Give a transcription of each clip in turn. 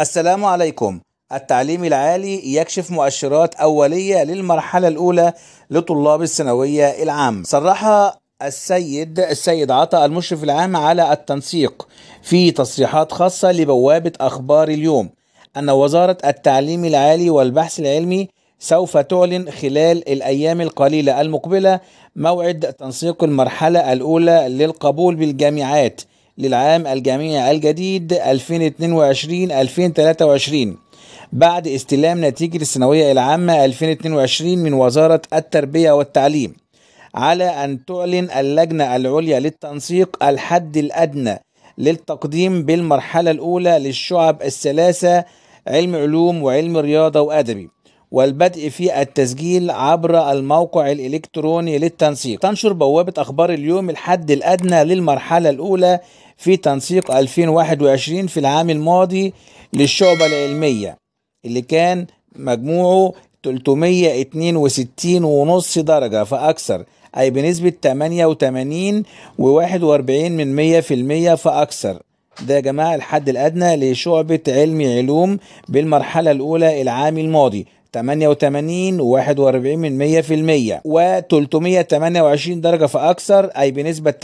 السلام عليكم التعليم العالي يكشف مؤشرات أولية للمرحلة الأولى لطلاب الثانوية العام صرح السيد السيد عطا المشرف العام على التنسيق في تصريحات خاصة لبوابة أخبار اليوم أن وزارة التعليم العالي والبحث العلمي سوف تعلن خلال الأيام القليلة المقبلة موعد تنسيق المرحلة الأولى للقبول بالجامعات للعام الجامعي الجديد 2022-2023 بعد استلام نتيجة الثانوية العامة 2022 من وزارة التربية والتعليم على أن تعلن اللجنة العليا للتنسيق الحد الأدنى للتقديم بالمرحلة الأولى للشعب الثلاثة علم علوم وعلم رياضة وأدبي والبدء في التسجيل عبر الموقع الإلكتروني للتنسيق تنشر بوابة أخبار اليوم الحد الأدنى للمرحلة الأولى في تنسيق 2021 في العام الماضي للشعبة العلمية اللي كان مجموعه 362 ونص درجة فأكثر أي بنسبة 88 و41 من 100 في المية فأكثر ده يا جماعة الحد الأدنى لشعبة علم علوم بالمرحلة الأولى العام الماضي 88 و41 من 100% و328 درجة فأكثر أي بنسبة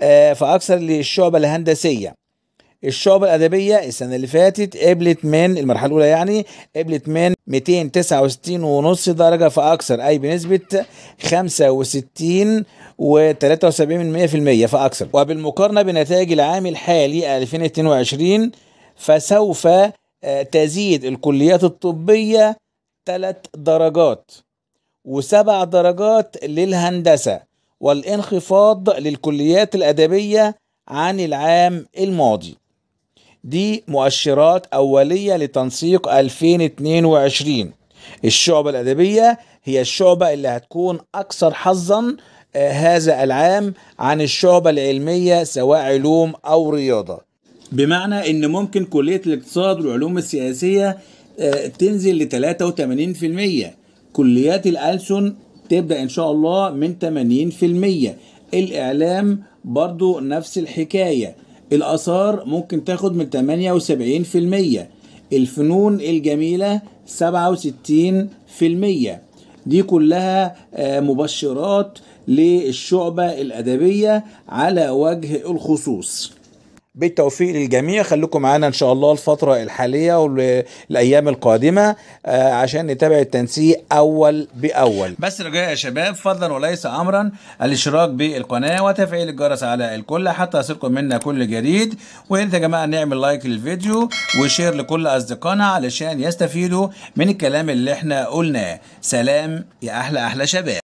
80% فأكثر للشعب الهندسية الشعب الأدبية السنة اللي فاتت قبلت من المرحلة الأولى يعني قبلت من 269 ونص درجة فأكثر أي بنسبة 65 و 73% فأكثر وبالمقارنة بنتائج العام الحالي 2022 فسوف آه، تزيد الكليات الطبية ثلاث درجات وسبع درجات للهندسة والانخفاض للكليات الأدبية عن العام الماضي دي مؤشرات أولية لتنسيق 2022 الشعبة الأدبية هي الشعبة اللي هتكون أكثر حظا آه، هذا العام عن الشعبة العلمية سواء علوم أو رياضة بمعنى ان ممكن كليه الاقتصاد والعلوم السياسيه آه، تنزل ل 83% كليات الألسن تبدأ إن شاء الله من 80% الإعلام برضو نفس الحكاية الآثار ممكن تاخد من 78% الفنون الجميلة 67% دي كلها آه، مبشرات للشعبة الأدبية على وجه الخصوص بالتوفيق للجميع خليكم معانا ان شاء الله الفتره الحاليه والايام القادمه آه، عشان نتابع التنسيق اول باول بس رجاء يا شباب فضلا وليس امرا الاشتراك بالقناه وتفعيل الجرس على الكل حتى يصلكم منا كل جديد وانت يا جماعه نعمل لايك للفيديو وشير لكل اصدقائنا علشان يستفيدوا من الكلام اللي احنا قلناه سلام يا احلى احلى شباب